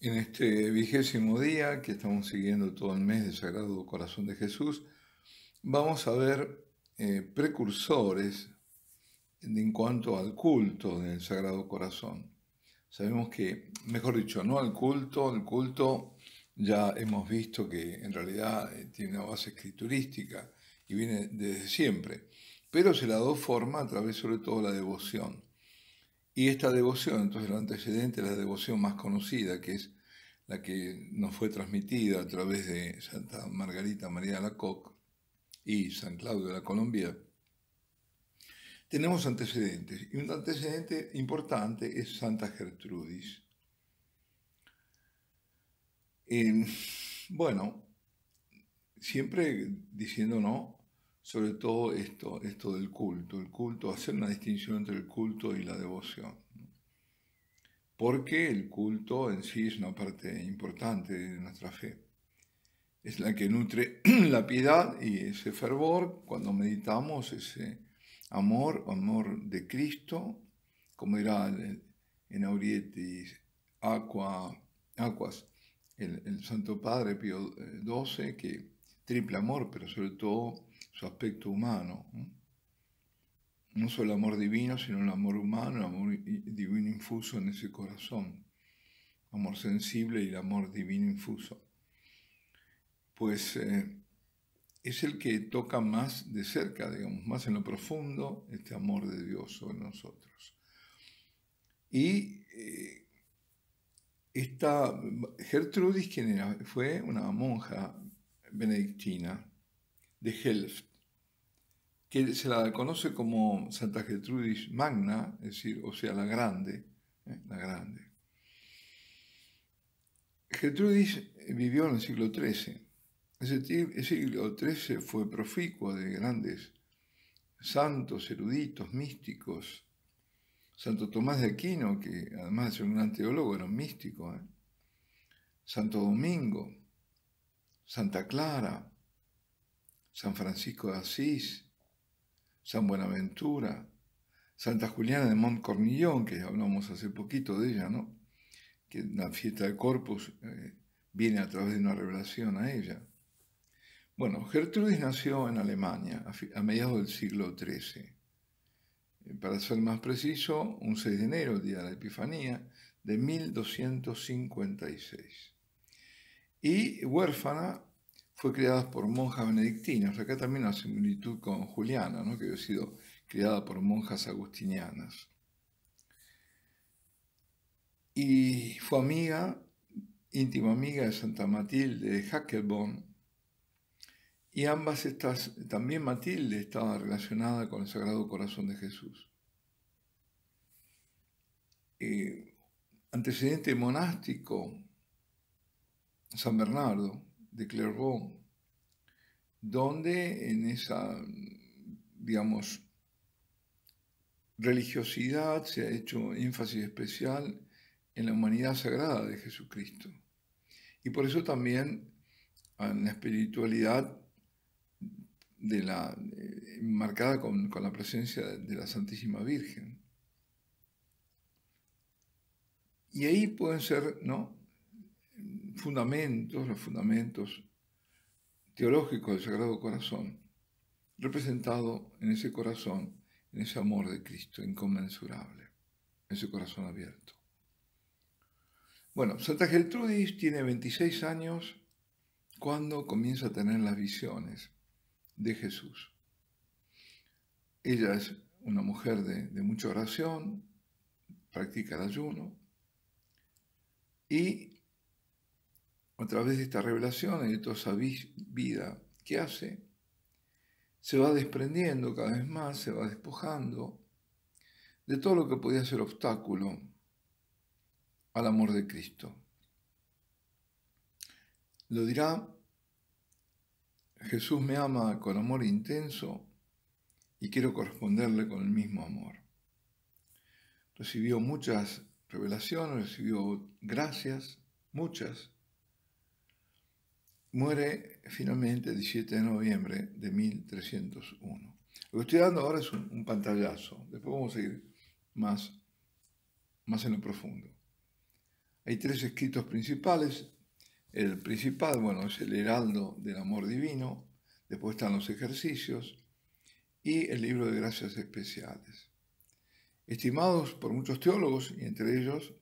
En este vigésimo día que estamos siguiendo todo el mes del Sagrado Corazón de Jesús, vamos a ver eh, precursores en cuanto al culto del Sagrado Corazón. Sabemos que, mejor dicho, no al culto, el culto ya hemos visto que en realidad eh, tiene una base escriturística y viene desde siempre, pero se la da forma a través sobre todo de la devoción. Y esta devoción, entonces el antecedente la devoción más conocida, que es la que nos fue transmitida a través de Santa Margarita María la Coque y San Claudio de la Colombia. Tenemos antecedentes, y un antecedente importante es Santa Gertrudis. bueno, siempre diciendo no sobre todo esto, esto del culto, el culto, hacer una distinción entre el culto y la devoción. Porque el culto en sí es una parte importante de nuestra fe. Es la que nutre la piedad y ese fervor cuando meditamos, ese amor, amor de Cristo, como era en Aurietis Aqua, Aquas, el, el Santo Padre Pío XII, eh, que triple amor, pero sobre todo su aspecto humano. No solo el amor divino, sino el amor humano, el amor divino infuso en ese corazón. Amor sensible y el amor divino infuso. Pues eh, es el que toca más de cerca, digamos, más en lo profundo, este amor de Dios sobre nosotros. Y eh, esta Gertrudis, quien fue una monja benedictina, de Helft, que se la conoce como Santa Gertrudis Magna, es decir, o sea, la grande, ¿eh? la grande. Gertrudis vivió en el siglo XIII. Ese siglo XIII fue proficuo de grandes santos, eruditos, místicos. Santo Tomás de Aquino, que además de ser un gran teólogo, era un místico. ¿eh? Santo Domingo, Santa Clara, San Francisco de Asís, San Buenaventura, Santa Juliana de Montcornillón, que hablamos hace poquito de ella, ¿no? Que la fiesta de Corpus eh, viene a través de una revelación a ella. Bueno, Gertrudis nació en Alemania a, a mediados del siglo XIII. Eh, para ser más preciso, un 6 de enero, el día de la Epifanía, de 1256. Y huérfana fue criada por monjas benedictinas. Acá también la similitud con Juliana, que había sido criada por monjas agustinianas. Y fue amiga, íntima amiga de Santa Matilde de Hackelborn. Y ambas estas, también Matilde estaba relacionada con el Sagrado Corazón de Jesús. Eh, antecedente monástico, San Bernardo, de Clairvaux, donde en esa, digamos, religiosidad se ha hecho énfasis especial en la humanidad sagrada de Jesucristo. Y por eso también en la espiritualidad eh, marcada con, la presencia de la Santísima Virgen. Y ahí pueden ser ¿no? fundamentos, los fundamentos teológicos del Sagrado Corazón, representado en ese corazón, en ese amor de Cristo inconmensurable, ese corazón abierto. Bueno, Santa Gertrudis tiene 26 años cuando comienza a tener las visiones de Jesús. Ella es una mujer de, de mucha oración, practica el ayuno y a través de revelación y de toda esa vida que hace, se va desprendiendo cada vez más, se va despojando de todo lo que podía ser obstáculo al amor de Cristo. Lo dirá, Jesús me ama con amor intenso y quiero corresponderle con el mismo amor. Recibió muchas revelaciones, recibió gracias, muchas, muere finalmente el 17 de noviembre de 1301. Lo que estoy dando ahora es un, pantallazo, después vamos a ir más, más en lo profundo. Hay tres escritos principales. El principal, bueno, es el heraldo del amor divino, después están los ejercicios y el libro de gracias especiales. Estimados por muchos teólogos, y entre ellos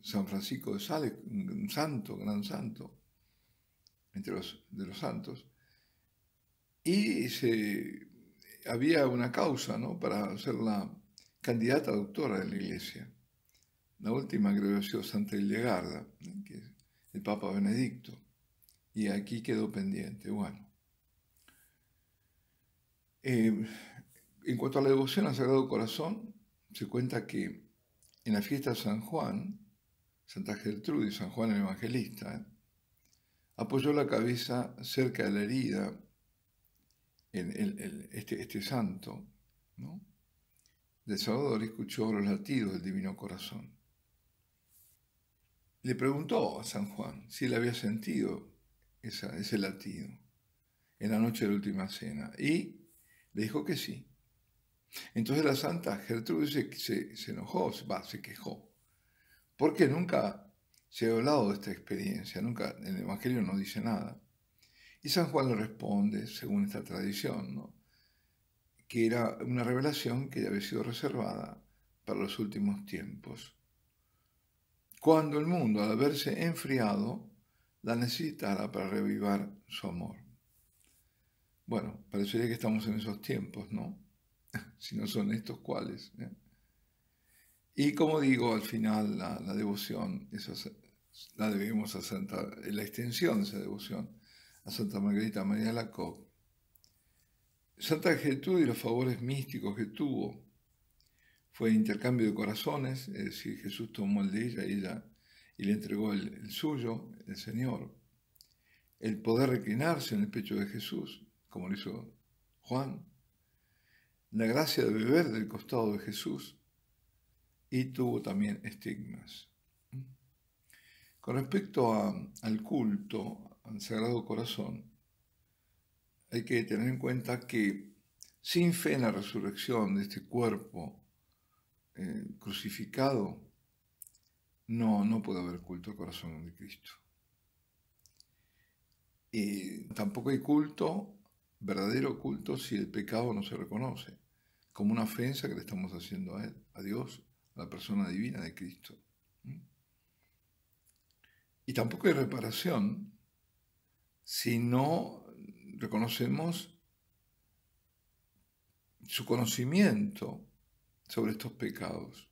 San Francisco de Sales, un santo, gran santo, entre los, de los santos, y había una causa ¿no? para ser la candidata doctora de la Iglesia. La última creo que ha sido Santa Illegarda, que el Papa Benedicto, y aquí quedó pendiente. Bueno, eh, en cuanto a la devoción al Sagrado Corazón, se cuenta que en la fiesta de San Juan, Santa Gertrudis, San Juan el Evangelista, apoyó la cabeza cerca de la herida, en este, este, santo, del Salvador escuchó los latidos del divino corazón. Le preguntó a San Juan si él había sentido ese latido en la noche de la última cena y le dijo que sí. Entonces la santa Gertrude se, enojó, se quejó, porque nunca se ha hablado de esta experiencia, nunca el Evangelio no dice nada. Y San Juan le responde, según esta tradición, ¿no? que era una revelación que había sido reservada para los últimos tiempos. Cuando el mundo, al haberse enfriado, la necesitará para revivar su amor. Bueno, parecería que estamos en esos tiempos, ¿no? si no son estos cuáles. ¿eh? Y como digo, al final la, devoción la debemos a Santa, la extensión de esa devoción a Santa Margarita María Lacó. Santa Gertrude y los favores místicos que tuvo fue el intercambio de corazones, es decir, Jesús tomó el de ella y, y le entregó el, el suyo, el Señor. El poder reclinarse en el pecho de Jesús, como lo hizo Juan. La gracia de beber del costado de Jesús, y tuvo también estigmas. Con respecto al culto al Sagrado Corazón, hay que tener en cuenta que sin fe en la resurrección de este cuerpo eh, crucificado, no, no puede haber culto al corazón de Cristo. Y tampoco hay culto, verdadero culto, si el pecado no se reconoce, como una ofensa que le estamos haciendo a Dios la persona divina de Cristo. Y tampoco hay reparación si no reconocemos su conocimiento sobre estos pecados,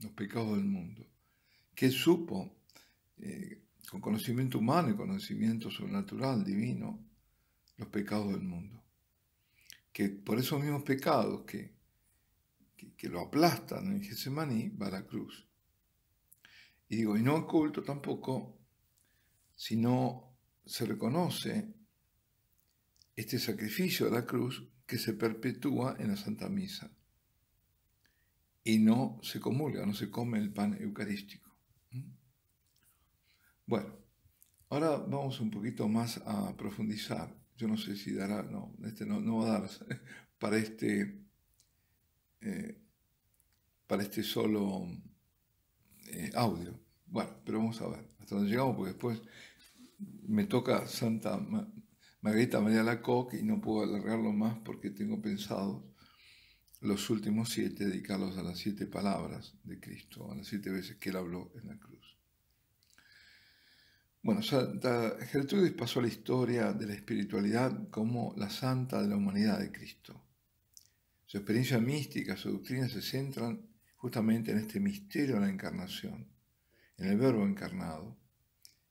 los pecados del mundo, que supo eh, con conocimiento humano y conocimiento sobrenatural, divino, los pecados del mundo. Que por esos mismos pecados que que, lo aplastan en Getsemaní va a la cruz. Y digo, y no oculto tampoco, sino se reconoce este sacrificio de la cruz que se perpetúa en la Santa Misa. Y no se comulga, no se come el pan eucarístico. ¿Mm? Bueno, ahora vamos un poquito más a profundizar. Yo no sé si dará, no, este no, no va a dar para este eh, para este solo eh, audio. Bueno, pero vamos a ver hasta dónde llegamos, porque después me toca Santa Margarita María Lacoque y no puedo alargarlo más porque tengo pensado los últimos siete dedicarlos a las siete palabras de Cristo, a las siete veces que Él habló en la cruz. Bueno, Santa Gertrudis pasó a la historia de la espiritualidad como la santa de la humanidad de Cristo. Su experiencia mística, su doctrina se centran justamente en este misterio de la encarnación, en el verbo encarnado,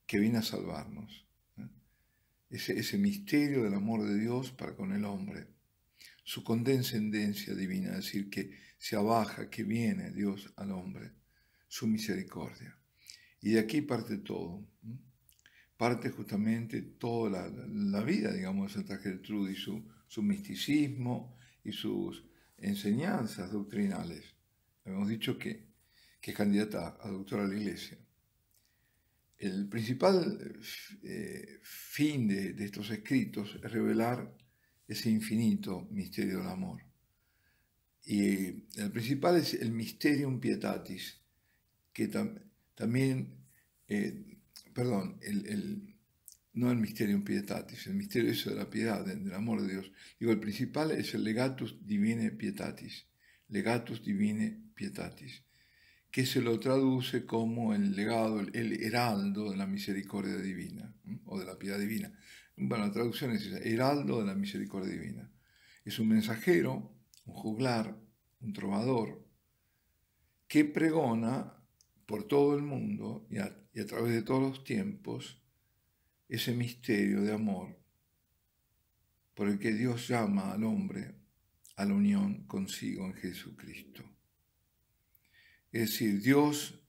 que viene a salvarnos. ¿eh? Ese, misterio del amor de Dios para con el hombre, su condescendencia divina, es decir, que se abaja, que viene Dios al hombre, su misericordia. Y de aquí parte todo. Parte justamente toda la, vida, digamos, de Santa y su, su misticismo y sus enseñanzas doctrinales. Hemos dicho que, es candidata a doctora de la Iglesia. El principal eh, fin de, estos escritos es revelar ese infinito misterio del amor. Y eh, el principal es el Mysterium Pietatis, que también, eh, perdón, el, no el misterio pietatis, el misterio eso de la piedad, del amor de Dios. Digo, el principal es el legatus divine pietatis, legatus divine pietatis, que se lo traduce como el legado, el heraldo de la misericordia divina, o de la piedad divina. Bueno, la traducción es esa, heraldo de la misericordia divina. Es un mensajero, un juglar, un trovador, que pregona por todo el mundo y a través de todos los tiempos, ese misterio de amor por el que Dios llama al hombre a la unión consigo en Jesucristo. Es decir, Dios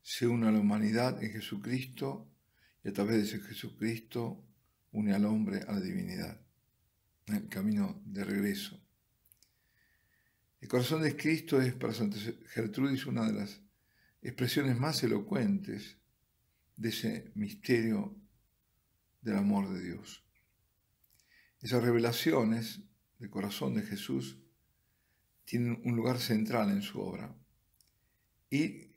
se une a la humanidad en Jesucristo y a través de ese Jesucristo une al hombre a la divinidad, en el camino de regreso. El corazón de Cristo es para Santa Gertrudis una de las expresiones más elocuentes de ese misterio del amor de Dios. Esas revelaciones del corazón de Jesús tienen un lugar central en su obra. Y eh,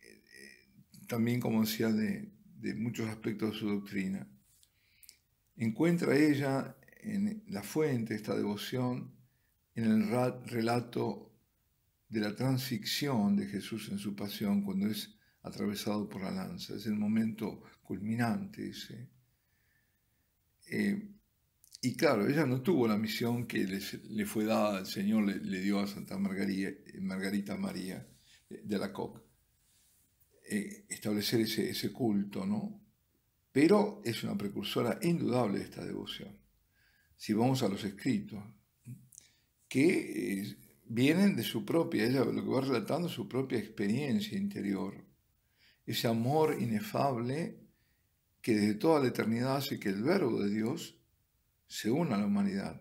también, como decía, de, muchos aspectos de su doctrina. Encuentra ella en la fuente esta devoción en el relato de la transición de Jesús en su pasión cuando es atravesado por la lanza. Es el momento culminante ese. Eh, y claro, ella no tuvo la misión que le fue dada, el Señor le, dio a Santa Margarita, eh, Margarita María eh, de la Coque, establecer ese, ese culto, ¿no? Pero es una precursora indudable de esta devoción. Si vamos a los escritos, que vienen de su propia, ella lo que va relatando es su propia experiencia interior, ese amor inefable que desde toda la eternidad hace que el verbo de Dios se una a la humanidad.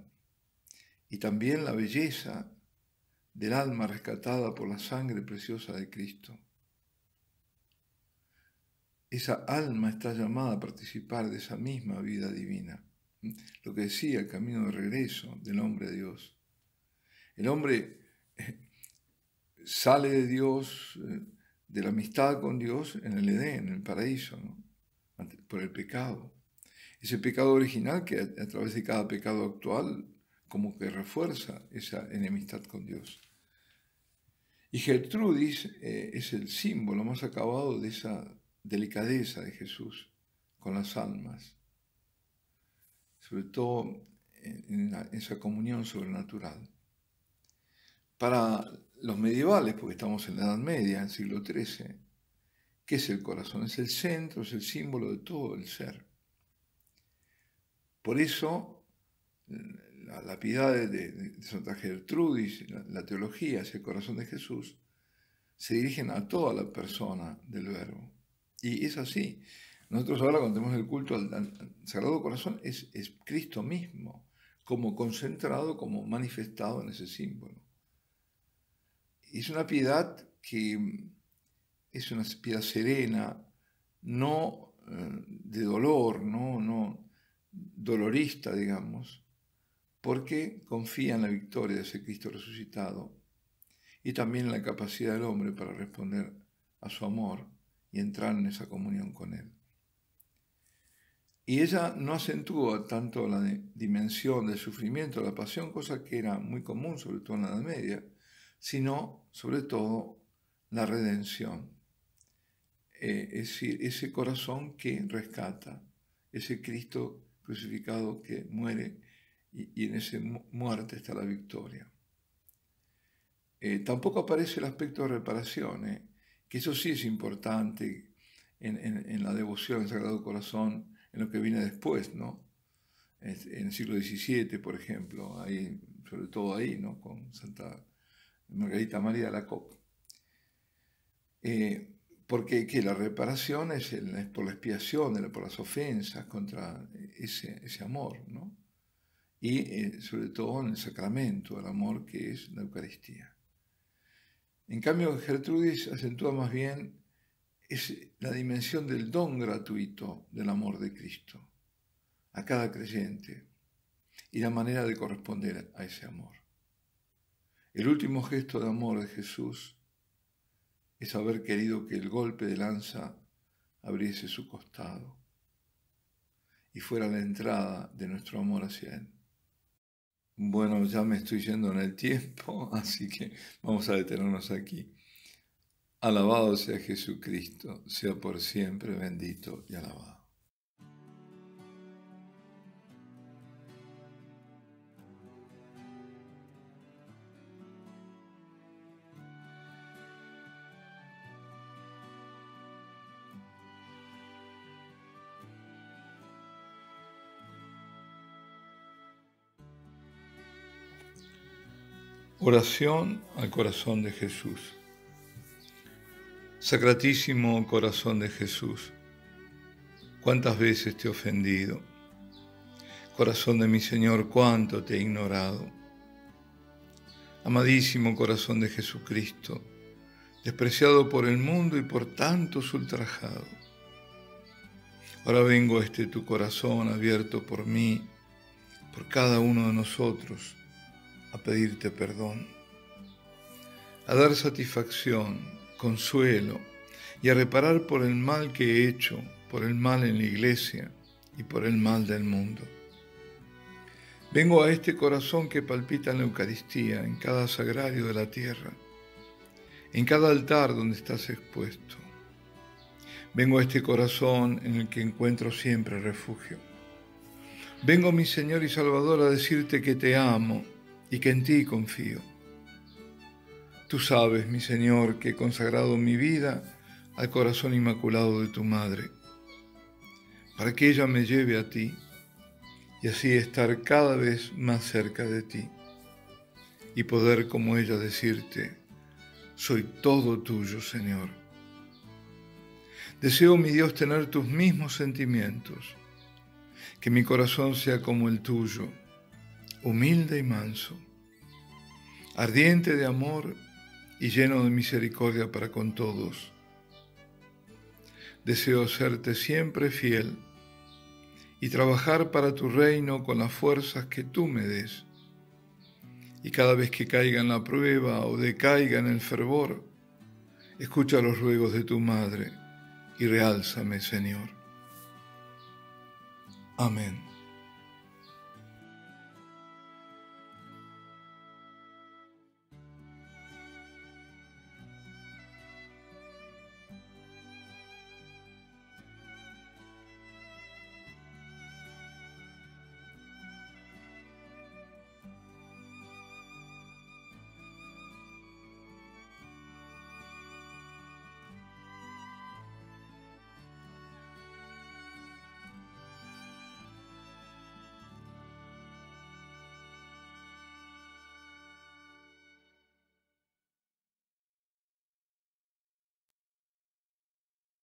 Y también la belleza del alma rescatada por la sangre preciosa de Cristo. Esa alma está llamada a participar de esa misma vida divina. Lo que decía el camino de regreso del hombre a Dios. El hombre eh, sale de Dios, eh, de la amistad con Dios en el Edén, en el paraíso, por el pecado. Ese pecado original que a, través de cada pecado actual como que refuerza esa enemistad con Dios. Y Gertrudis eh, es el símbolo más acabado de esa delicadeza de Jesús con las almas, sobre todo en, en esa comunión sobrenatural. Para los medievales, porque estamos en la Edad Media, en el siglo XIII, ¿Qué es el corazón? Es el centro, es el símbolo de todo el ser. Por eso, la, piedad de, Santa Gertrudis, la, teología hacia el corazón de Jesús, se dirigen a toda la persona del verbo. Y es así. Nosotros ahora cuando tenemos el culto al, Sagrado Corazón es, es, Cristo mismo, como concentrado, como manifestado en ese símbolo. Es una piedad que es una espía serena, no eh, de dolor, no, no dolorista, digamos, porque confía en la victoria de ese Cristo resucitado y también en la capacidad del hombre para responder a su amor y entrar en esa comunión con Él. Y ella no acentúa tanto la dimensión del sufrimiento, la pasión, cosa que era muy común, sobre todo en la Edad Media, sino sobre todo la redención. Eh, es decir, ese corazón que rescata, ese Cristo crucificado que muere y, en esa muerte está la victoria. Eh, tampoco aparece el aspecto de reparación, eh, que eso sí es importante en, la devoción al Sagrado Corazón, en lo que viene después, ¿no? En el siglo XVII, por ejemplo, ahí, sobre todo ahí, ¿no? Con Santa Margarita María de la Copa porque que la reparación es, por la expiación, por las ofensas contra ese, amor, ¿no? Y eh, sobre todo en el sacramento, el amor que es la Eucaristía. En cambio, Gertrudis acentúa más bien es la dimensión del don gratuito del amor de Cristo a cada creyente y la manera de corresponder a ese amor. El último gesto de amor de Jesús es haber querido que el golpe de lanza abriese su costado y fuera la entrada de nuestro amor hacia Él. Bueno, ya me estoy yendo en el tiempo, así que vamos a detenernos aquí. Alabado sea Jesucristo, sea por siempre bendito y alabado. Oración al corazón de Jesús. Sacratísimo corazón de Jesús, cuántas veces te he ofendido. Corazón de mi Señor, cuánto te he ignorado. Amadísimo corazón de Jesucristo, despreciado por el mundo y por tantos ultrajado. Ahora vengo a este tu corazón abierto por mí, por cada uno de nosotros a pedirte perdón, a dar satisfacción, consuelo y a reparar por el mal que he hecho, por el mal en la iglesia y por el mal del mundo. Vengo a este corazón que palpita en la Eucaristía, en cada sagrario de la tierra, en cada altar donde estás expuesto. Vengo a este corazón en el que encuentro siempre refugio. Vengo, mi Señor y Salvador, a decirte que te amo y que en ti confío. Tú sabes, mi Señor, que he consagrado mi vida al corazón inmaculado de tu Madre, para que ella me lleve a ti y así estar cada vez más cerca de ti y poder como ella decirte, soy todo tuyo, Señor. Deseo, mi Dios, tener tus mismos sentimientos, que mi corazón sea como el tuyo humilde y manso, ardiente de amor y lleno de misericordia para con todos. Deseo serte siempre fiel y trabajar para tu reino con las fuerzas que tú me des. Y cada vez que caiga en la prueba o decaiga en el fervor, escucha los ruegos de tu madre y realzame, Señor. Amén.